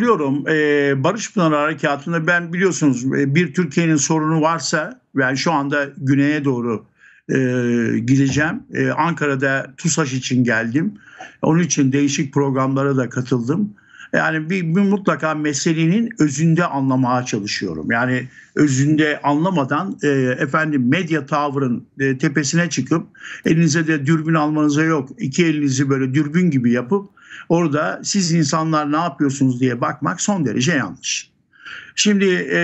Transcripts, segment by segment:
Biliyorum e, Barış Pınar Harekatı'nda ben biliyorsunuz e, bir Türkiye'nin sorunu varsa yani şu anda güneye doğru e, gideceğim. E, Ankara'da TUSAŞ için geldim. Onun için değişik programlara da katıldım. Yani bir, bir mutlaka meselenin özünde anlamaya çalışıyorum. Yani özünde anlamadan e, efendim medya tavrın e, tepesine çıkıp elinize de dürbün almanıza yok. İki elinizi böyle dürbün gibi yapıp Orada siz insanlar ne yapıyorsunuz diye bakmak son derece yanlış. Şimdi e,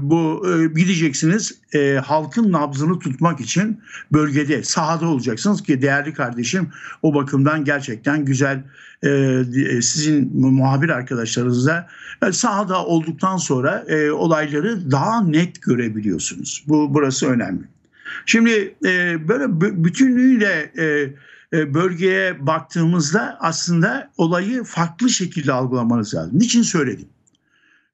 bu e, gideceksiniz e, halkın nabzını tutmak için bölgede sahada olacaksınız ki değerli kardeşim o bakımdan gerçekten güzel e, e sizin muhabir arkadaşlarınızla e, sahada olduktan sonra e, olayları daha net görebiliyorsunuz. Bu burası önemli. Şimdi e, böyle bütünlüğüyle e, e, bölgeye baktığımızda aslında olayı farklı şekilde algılamanız lazım. Niçin söyledim?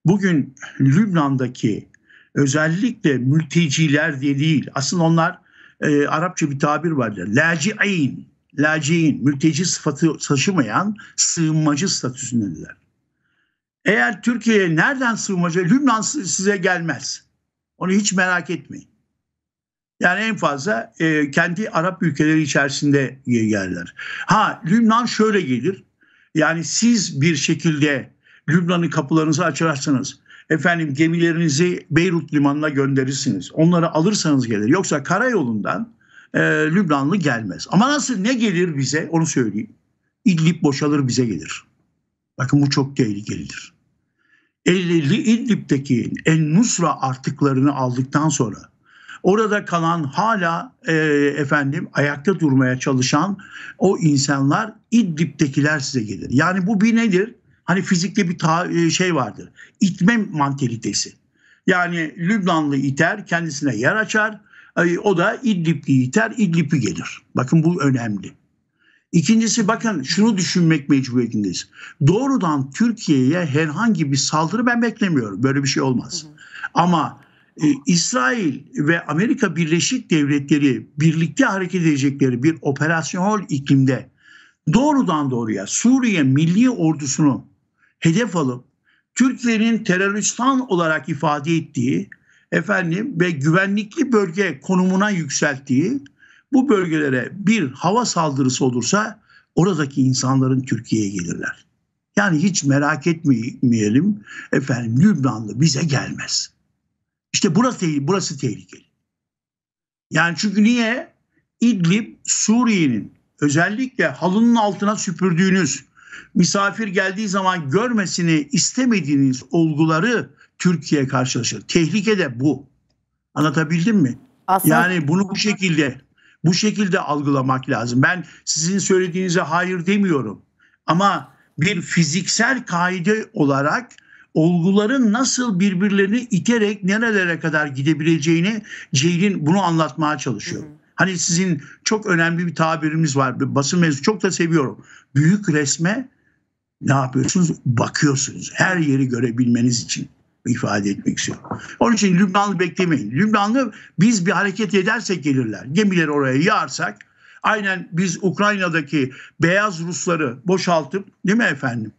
Bugün Lübnan'daki özellikle mülteciler diye değil, aslında onlar e, Arapça bir tabir vardır. Laci'in, laci'in, mülteci sıfatı taşımayan sığınmacı statüsündeler. Eğer Türkiye'ye nereden sığınmacı, Lübnan size gelmez. Onu hiç merak etmeyin. Yani en fazla e, kendi Arap ülkeleri içerisinde yerler. Ha Lübnan şöyle gelir. Yani siz bir şekilde Lübnan'ın kapılarınızı açarsınız. Efendim gemilerinizi Beyrut limanına gönderirsiniz. Onları alırsanız gelir. Yoksa karayolundan e, Lübnanlı gelmez. Ama nasıl ne gelir bize onu söyleyeyim. İdlib boşalır bize gelir. Bakın bu çok tehlikelidir. 50 İdlib'deki en Nusra artıklarını aldıktan sonra Orada kalan hala e, efendim ayakta durmaya çalışan o insanlar İdlib'dekiler size gelir. Yani bu bir nedir? Hani fizikte bir ta, e, şey vardır. İtme mantalitesi. Yani Lübnanlı iter kendisine yer açar. E, o da İdlib'li iter İdlib'i gelir. Bakın bu önemli. İkincisi bakın şunu düşünmek mecburiyetindeyiz. Doğrudan Türkiye'ye herhangi bir saldırı ben beklemiyorum. Böyle bir şey olmaz. Hı hı. Ama e, İsrail ve Amerika Birleşik Devletleri birlikte hareket edecekleri bir operasyonel iklimde doğrudan doğruya Suriye Milli Ordusunu hedef alıp Türklerin teröristan olarak ifade ettiği efendim ve güvenlikli bölge konumuna yükselttiği bu bölgelere bir hava saldırısı olursa oradaki insanların Türkiye'ye gelirler. Yani hiç merak etmeyelim efendim Lübnanlı bize gelmez.'' İşte burası, burası tehlikeli. Yani çünkü niye? İdlib Suriye'nin özellikle halının altına süpürdüğünüz, misafir geldiği zaman görmesini istemediğiniz olguları Türkiye karşılaşır. Tehlike de bu. Anlatabildim mi? Aslında... Yani bunu bu şekilde bu şekilde algılamak lazım. Ben sizin söylediğinize hayır demiyorum. Ama bir fiziksel kaide olarak olguların nasıl birbirlerini iterek nerelere kadar gidebileceğini Ceylin bunu anlatmaya çalışıyor. Hı hı. Hani sizin çok önemli bir tabirimiz var. Basın mevzu çok da seviyorum. Büyük resme ne yapıyorsunuz? Bakıyorsunuz. Her yeri görebilmeniz için ifade etmek istiyorum. Onun için Lübnanlı beklemeyin. Lübnanlı biz bir hareket edersek gelirler. Gemileri oraya yağarsak aynen biz Ukrayna'daki beyaz Rusları boşaltıp değil mi efendim?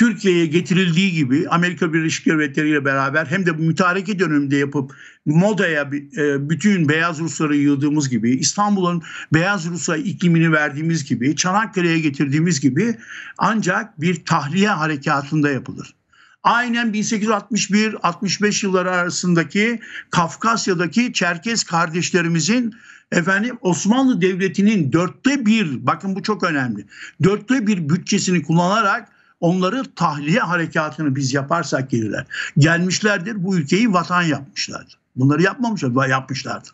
Türkiye'ye getirildiği gibi Amerika Birleşik Devletleri ile beraber hem de bu mütareke döneminde yapıp modaya e, bütün beyaz Rusları yığdığımız gibi İstanbul'un beyaz Rus'a iklimini verdiğimiz gibi Çanakkale'ye getirdiğimiz gibi ancak bir tahliye harekatında yapılır. Aynen 1861-65 yılları arasındaki Kafkasya'daki Çerkez kardeşlerimizin efendim Osmanlı Devleti'nin dörtte bir bakın bu çok önemli dörtte bir bütçesini kullanarak Onları tahliye harekatını biz yaparsak gelirler. Gelmişlerdir bu ülkeyi vatan yapmışlardır. Bunları yapmamışlar, yapmışlardır.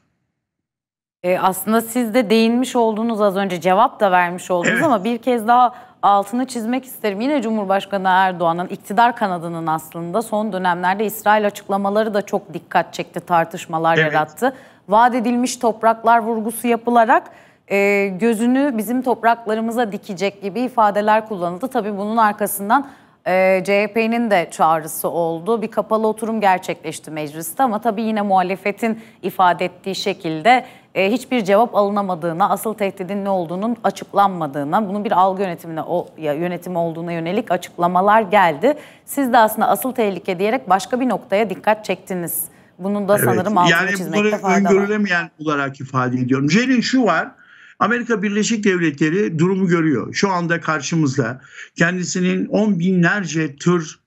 E, aslında siz de değinmiş oldunuz az önce cevap da vermiş oldunuz evet. ama bir kez daha altını çizmek isterim. Yine Cumhurbaşkanı Erdoğan'ın iktidar kanadının aslında son dönemlerde İsrail açıklamaları da çok dikkat çekti, tartışmalar evet. yarattı. Vaat edilmiş topraklar vurgusu yapılarak e, gözünü bizim topraklarımıza dikecek gibi ifadeler kullanıldı. Tabii bunun arkasından e, CHP'nin de çağrısı oldu. Bir kapalı oturum gerçekleşti mecliste ama tabii yine muhalefetin ifade ettiği şekilde e, hiçbir cevap alınamadığına, asıl tehdidin ne olduğunun açıklanmadığına, bunun bir algı yönetimine o ya, yönetimi olduğuna yönelik açıklamalar geldi. Siz de aslında asıl tehlike diyerek başka bir noktaya dikkat çektiniz. Bunun da sanırım evet, altını yani çizmekte fayda var. Yani bunları öngörülemeyen olarak ifade ediyorum. Jelin şu var, Amerika Birleşik Devletleri durumu görüyor. Şu anda karşımızda kendisinin on binlerce tür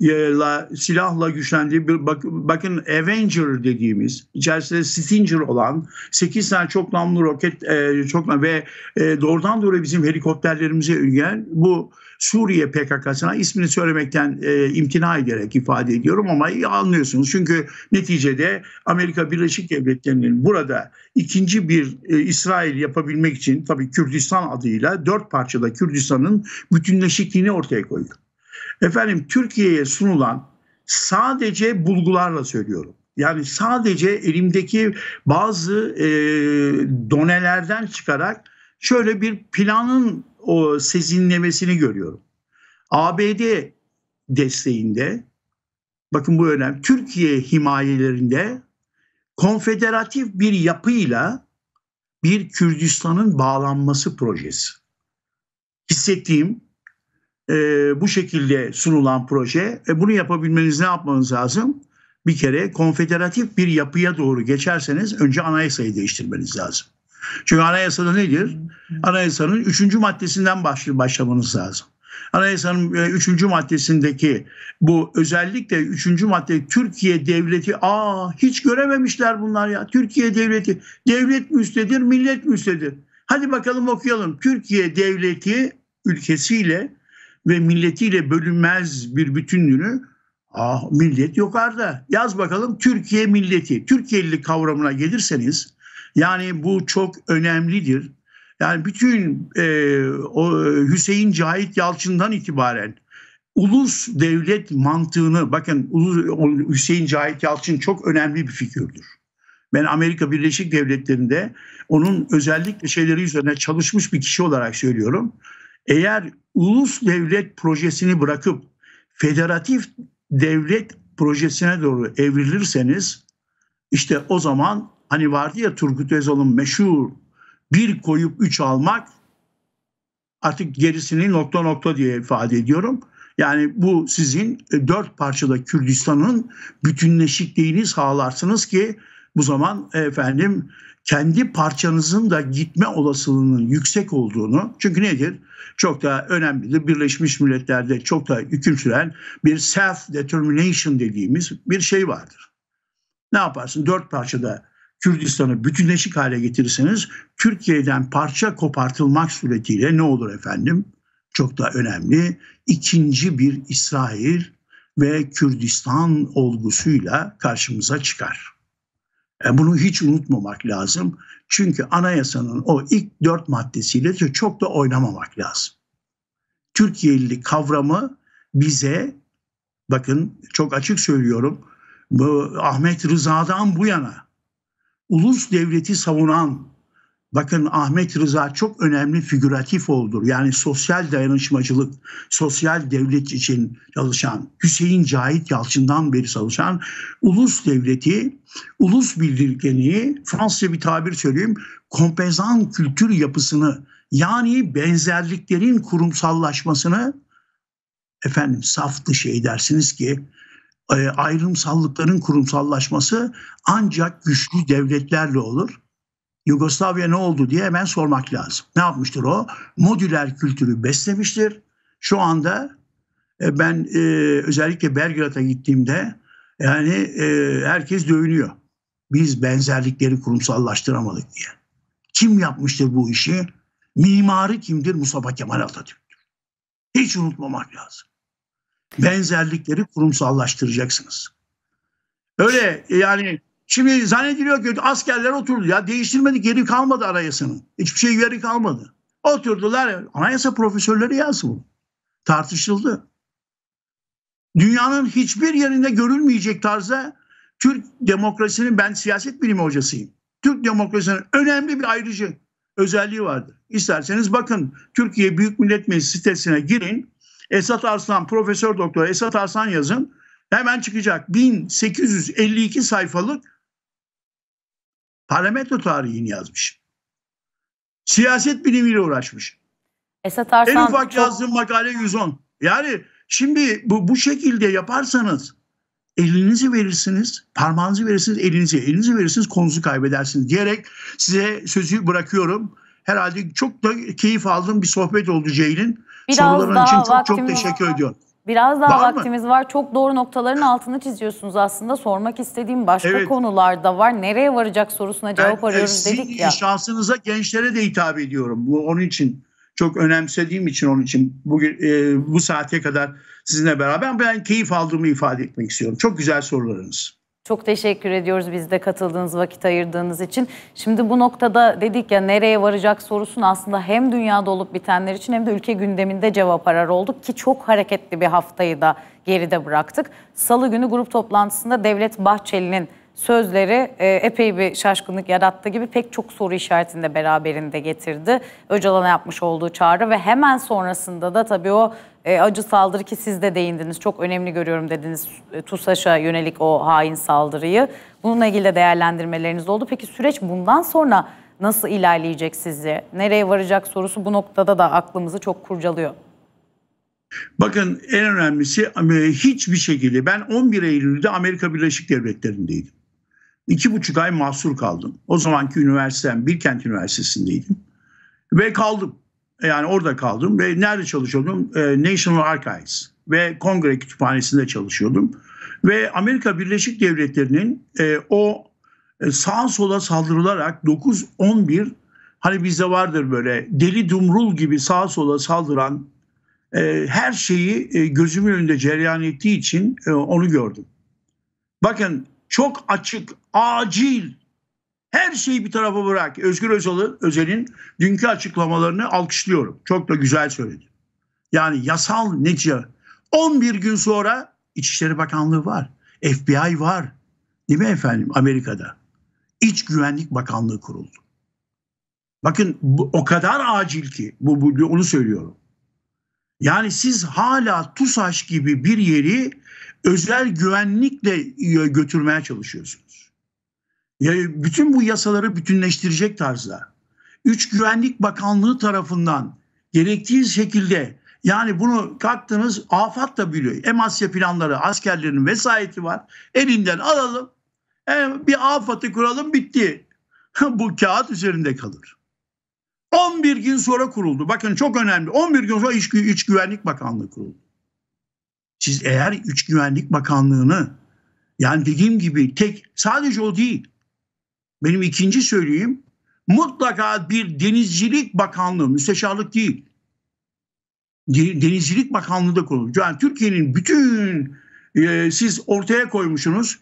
e, la, silahla güçlendiği bir bak, bakın Avenger dediğimiz içerisinde Stinger olan 8 tane çok namlu roket e, çok ve e, doğrudan doğru bizim helikopterlerimize üyen bu Suriye PKK'sına ismini söylemekten e, imtina ederek ifade ediyorum ama iyi anlıyorsunuz. Çünkü neticede Amerika Birleşik Devletleri'nin burada ikinci bir e, İsrail yapabilmek için tabii Kürdistan adıyla dört parçada Kürdistan'ın bütünleşikliğini ortaya koyuyor. Efendim Türkiye'ye sunulan sadece bulgularla söylüyorum. Yani sadece elimdeki bazı e, donelerden çıkarak şöyle bir planın o sezinlemesini görüyorum. ABD desteğinde bakın bu önemli. Türkiye himayelerinde konfederatif bir yapıyla bir Kürdistan'ın bağlanması projesi. Hissettiğim e, bu şekilde sunulan proje. E, bunu yapabilmeniz ne yapmanız lazım? Bir kere konfederatif bir yapıya doğru geçerseniz önce anayasayı değiştirmeniz lazım. Çünkü anayasada nedir? Anayasanın üçüncü maddesinden başlamanız lazım. Anayasanın e, üçüncü maddesindeki bu özellikle üçüncü madde Türkiye devleti aa hiç görememişler bunlar ya. Türkiye devleti devlet müstedir millet müstedir. Hadi bakalım okuyalım. Türkiye devleti ülkesiyle ve milletiyle bölünmez bir bütünlüğünü ah millet yukarıda. Yaz bakalım Türkiye milleti. Türkiye'lilik kavramına gelirseniz yani bu çok önemlidir. Yani bütün e, o Hüseyin Cahit Yalçın'dan itibaren ulus devlet mantığını bakın ulus, Hüseyin Cahit Yalçın çok önemli bir figürdür. Ben Amerika Birleşik Devletleri'nde onun özellikle şeyleri üzerine çalışmış bir kişi olarak söylüyorum. Eğer ulus devlet projesini bırakıp federatif devlet projesine doğru evrilirseniz işte o zaman hani vardı ya Turgut Özal'ın meşhur bir koyup üç almak artık gerisini nokta nokta diye ifade ediyorum. Yani bu sizin e, dört parçada Kürdistan'ın bütünleşikliğini sağlarsınız ki bu zaman efendim kendi parçanızın da gitme olasılığının yüksek olduğunu çünkü nedir? Çok da önemlidir. Birleşmiş Milletler'de çok da hüküm süren bir self determination dediğimiz bir şey vardır. Ne yaparsın? Dört parçada Kürdistan'ı bütünleşik hale getirirseniz Türkiye'den parça kopartılmak suretiyle ne olur efendim? Çok da önemli. İkinci bir İsrail ve Kürdistan olgusuyla karşımıza çıkar. E Bunu hiç unutmamak lazım. Çünkü anayasanın o ilk dört maddesiyle çok da oynamamak lazım. Türkiye'lilik kavramı bize bakın çok açık söylüyorum bu Ahmet Rıza'dan bu yana ulus devleti savunan Bakın Ahmet Rıza çok önemli figüratif oldur. Yani sosyal dayanışmacılık, sosyal devlet için çalışan, Hüseyin Cahit Yalçın'dan beri çalışan ulus devleti, ulus bildirgeliği, Fransızca bir tabir söyleyeyim, kompezan kültür yapısını yani benzerliklerin kurumsallaşmasını efendim saf dışı edersiniz ki e, ayrımsallıkların kurumsallaşması ancak güçlü devletlerle olur. Yugoslavya ne oldu diye hemen sormak lazım. Ne yapmıştır o? Modüler kültürü beslemiştir. Şu anda e, ben e, özellikle Belgrad'a gittiğimde yani e, herkes dövünüyor. Biz benzerlikleri kurumsallaştıramadık diye. Kim yapmıştır bu işi? Mimarı kimdir? Mustafa Kemal Atatürk'tür. Hiç unutmamak lazım. Benzerlikleri kurumsallaştıracaksınız. Öyle yani Şimdi zannediliyor ki askerler oturdu ya değiştirmedik geri kalmadı anayasının. Hiçbir şey yeri kalmadı. Oturdular anayasa profesörleri yazdı bunu. Tartışıldı. Dünyanın hiçbir yerinde görülmeyecek tarzda Türk demokrasinin ben siyaset bilimi hocasıyım. Türk demokrasinin önemli bir ayrıcı özelliği vardır. İsterseniz bakın Türkiye Büyük Millet Meclisi sitesine girin. Esat Arslan, Profesör Doktor Esat Arslan yazın. Hemen çıkacak 1852 sayfalık parlamento tarihini yazmış. Siyaset bilimiyle uğraşmış. Esat Arslan en ufak çok... yazdığım makale 110. Yani şimdi bu, bu şekilde yaparsanız elinizi verirsiniz, parmağınızı verirsiniz, elinizi, elinizi verirsiniz, konusu kaybedersiniz diyerek size sözü bırakıyorum. Herhalde çok da keyif aldığım bir sohbet oldu Ceylin. Biraz Soruların daha için çok, çok teşekkür var. ediyorum. Biraz daha var vaktimiz mı? var. Çok doğru noktaların altını çiziyorsunuz aslında. Sormak istediğim başka evet. konular da var. Nereye varacak sorusuna cevap ben, arıyoruz sizin dedik ya. şansınıza gençlere de hitap ediyorum. Bu onun için çok önemsediğim için onun için bugün e, bu saate kadar sizinle beraber ben keyif aldığımı ifade etmek istiyorum. Çok güzel sorularınız. Çok teşekkür ediyoruz biz de katıldığınız, vakit ayırdığınız için. Şimdi bu noktada dedik ya nereye varacak sorusun aslında hem dünyada olup bitenler için hem de ülke gündeminde cevap arar olduk ki çok hareketli bir haftayı da geride bıraktık. Salı günü grup toplantısında Devlet Bahçeli'nin sözleri e, epey bir şaşkınlık yarattı gibi pek çok soru işaretini de beraberinde getirdi. Öcalan'a yapmış olduğu çağrı ve hemen sonrasında da tabii o e, acı saldırı ki siz de değindiniz. Çok önemli görüyorum dediniz e, TUSAŞ'a yönelik o hain saldırıyı. Bununla ilgili de değerlendirmeleriniz oldu. Peki süreç bundan sonra nasıl ilerleyecek sizi? Nereye varacak sorusu bu noktada da aklımızı çok kurcalıyor. Bakın en önemlisi e, hiçbir şekilde ben 11 Eylül'de Amerika Birleşik Devletleri'ndeydim iki buçuk ay mahsur kaldım. O zamanki üniversitem Bilkent Üniversitesi'ndeydim. Ve kaldım. Yani orada kaldım ve nerede çalışıyordum? Ee, National Archives ve Kongre Kütüphanesi'nde çalışıyordum. Ve Amerika Birleşik Devletleri'nin e, o e, sağ sola saldırılarak 9-11 hani bizde vardır böyle deli dumrul gibi sağ sola saldıran e, her şeyi gözümün önünde cereyan ettiği için onu gördüm. Bakın çok açık, acil her şeyi bir tarafa bırak. Özgür Özel'in, Özel'in dünkü açıklamalarını alkışlıyorum. Çok da güzel söyledi. Yani yasal nece 11 gün sonra İçişleri Bakanlığı var. FBI var. Değil mi efendim Amerika'da? İç Güvenlik Bakanlığı kuruldu. Bakın bu, o kadar acil ki bu, bu onu söylüyorum. Yani siz hala TUSAŞ gibi bir yeri özel güvenlikle götürmeye çalışıyorsunuz. Ya bütün bu yasaları bütünleştirecek tarzda. Üç Güvenlik Bakanlığı tarafından gerektiği şekilde yani bunu kalktınız afat da biliyor. Emasya planları askerlerin vesayeti var. Elinden alalım. E, bir afatı kuralım bitti. bu kağıt üzerinde kalır. 11 gün sonra kuruldu. Bakın çok önemli. 11 gün sonra İç, İç Güvenlik Bakanlığı kuruldu. Siz eğer üç Güvenlik Bakanlığı'nı yani dediğim gibi tek sadece o değil. Benim ikinci söyleyeyim mutlaka bir denizcilik bakanlığı, müsteşarlık değil. Denizcilik Bakanlığı da kurulur. Yani Türkiye'nin bütün e, siz ortaya koymuşsunuz.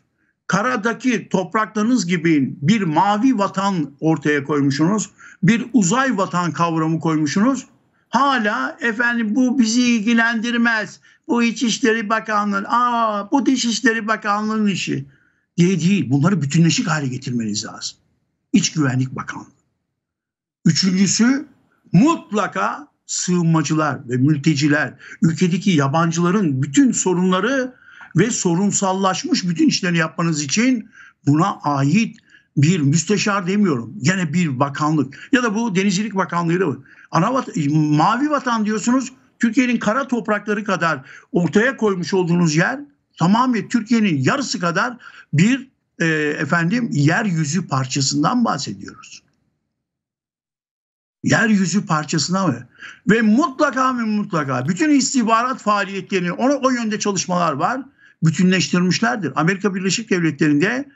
Karadaki topraklarınız gibi bir mavi vatan ortaya koymuşsunuz. Bir uzay vatan kavramı koymuşsunuz hala efendim bu bizi ilgilendirmez. Bu İçişleri Bakanlığı, aa bu Dışişleri Bakanlığı'nın işi diye değil. Bunları bütünleşik hale getirmeniz lazım. İç Güvenlik Bakanlığı. Üçüncüsü mutlaka sığınmacılar ve mülteciler, ülkedeki yabancıların bütün sorunları ve sorunsallaşmış bütün işlerini yapmanız için buna ait bir müsteşar demiyorum. Gene bir bakanlık ya da bu Denizcilik Bakanlığı da var. Ana vatan, mavi vatan diyorsunuz. Türkiye'nin kara toprakları kadar ortaya koymuş olduğunuz yer tamamen Türkiye'nin yarısı kadar bir e, efendim yeryüzü parçasından bahsediyoruz. Yeryüzü parçasına mı? Ve mutlaka ve mutlaka bütün istihbarat faaliyetlerini ona o yönde çalışmalar var bütünleştirmişlerdir. Amerika Birleşik Devletleri'nde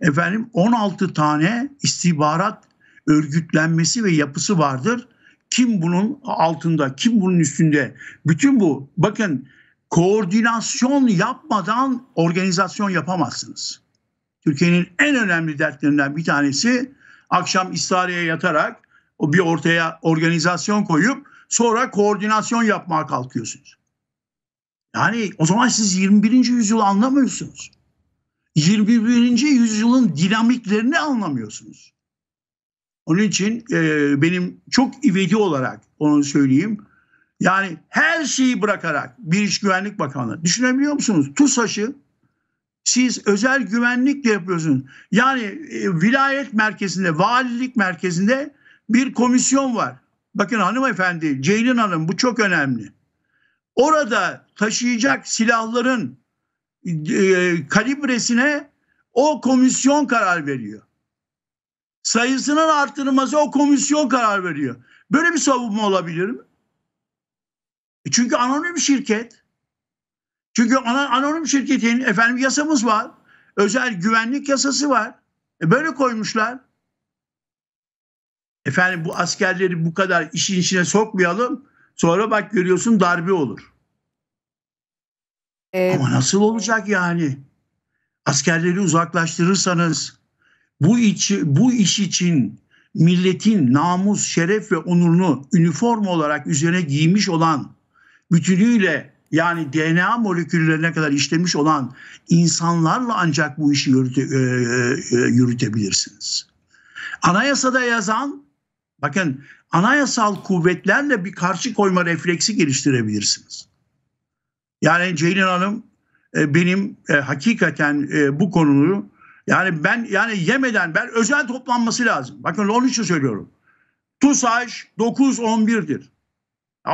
efendim 16 tane istihbarat örgütlenmesi ve yapısı vardır. Kim bunun altında, kim bunun üstünde? Bütün bu bakın koordinasyon yapmadan organizasyon yapamazsınız. Türkiye'nin en önemli dertlerinden bir tanesi akşam istihareye yatarak bir ortaya organizasyon koyup sonra koordinasyon yapmaya kalkıyorsunuz. Yani o zaman siz 21. yüzyılı anlamıyorsunuz. 21. yüzyılın dinamiklerini anlamıyorsunuz. Onun için e, benim çok ivedi olarak onu söyleyeyim. Yani her şeyi bırakarak bir iş güvenlik bakanlığı. Düşünebiliyor musunuz? TUSAŞ'ı siz özel güvenlikle yapıyorsunuz. Yani e, vilayet merkezinde, valilik merkezinde bir komisyon var. Bakın hanımefendi Ceylin Hanım bu çok önemli. Orada taşıyacak silahların e, kalibresine o komisyon karar veriyor. Sayısının arttırılması o komisyon karar veriyor. Böyle bir savunma olabilir mi? E çünkü anonim şirket. Çünkü anonim şirketin efendim yasamız var. Özel güvenlik yasası var. E böyle koymuşlar. Efendim bu askerleri bu kadar işin içine sokmayalım. Sonra bak görüyorsun darbe olur. Ee, Ama nasıl olacak yani? Askerleri uzaklaştırırsanız bu içi, bu iş için milletin namus, şeref ve onurunu üniforma olarak üzerine giymiş olan bütünüyle yani DNA moleküllerine kadar işlemiş olan insanlarla ancak bu işi yürüte, e, e, e, yürütebilirsiniz. Anayasada yazan bakın anayasal kuvvetlerle bir karşı koyma refleksi geliştirebilirsiniz. Yani Ceylin Hanım e, benim e, hakikaten e, bu konuyu yani ben yani yemeden ben özel toplanması lazım. Bakın onun için söylüyorum. TUSAŞ 9-11'dir.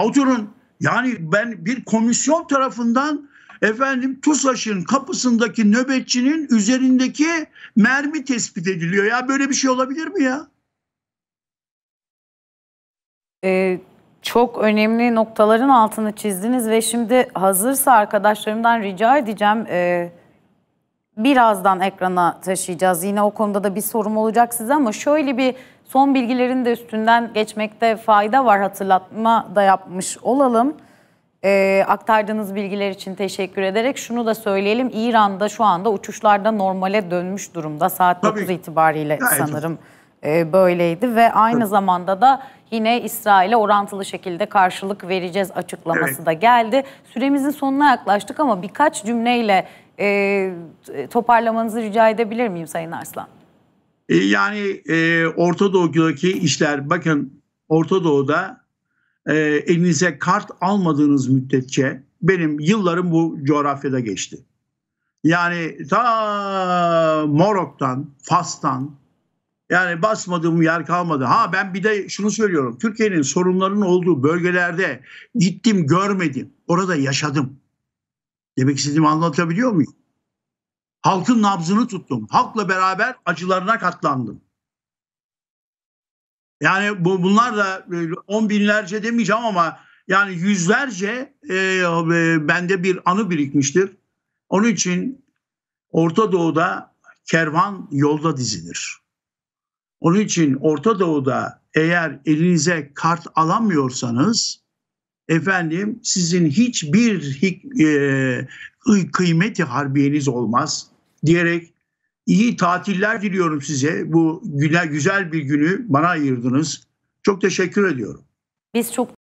Oturun yani ben bir komisyon tarafından efendim TUSAŞ'ın kapısındaki nöbetçinin üzerindeki mermi tespit ediliyor. Ya böyle bir şey olabilir mi ya? Ee, çok önemli noktaların altını çizdiniz ve şimdi hazırsa arkadaşlarımdan rica edeceğim e, birazdan ekrana taşıyacağız. Yine o konuda da bir sorum olacak size ama şöyle bir son bilgilerin de üstünden geçmekte fayda var hatırlatma da yapmış olalım. E, aktardığınız bilgiler için teşekkür ederek şunu da söyleyelim. İran'da şu anda uçuşlarda normale dönmüş durumda. Saat Tabii. 9 itibariyle sanırım e, böyleydi ve aynı Tabii. zamanda da yine İsrail'e orantılı şekilde karşılık vereceğiz açıklaması evet. da geldi. Süremizin sonuna yaklaştık ama birkaç cümleyle e, toparlamanızı rica edebilir miyim Sayın Arslan? E, yani e, Orta Doğu'daki işler bakın Orta Doğu'da e, elinize kart almadığınız müddetçe benim yıllarım bu coğrafyada geçti. Yani ta Morok'tan, Fas'tan, yani basmadığım yer kalmadı. Ha ben bir de şunu söylüyorum. Türkiye'nin sorunlarının olduğu bölgelerde gittim görmedim. Orada yaşadım. Demek istediğimi anlatabiliyor muyum? Halkın nabzını tuttum. Halkla beraber acılarına katlandım. Yani bu, bunlar da e, on binlerce demeyeceğim ama yani yüzlerce e, e, bende bir anı birikmiştir. Onun için Orta Doğu'da kervan yolda dizilir. Onun için Orta Doğu'da eğer elinize kart alamıyorsanız efendim sizin hiçbir e, kıymeti harbiyeniz olmaz diyerek iyi tatiller diliyorum size. Bu güne güzel bir günü bana ayırdınız. Çok teşekkür ediyorum. Biz çok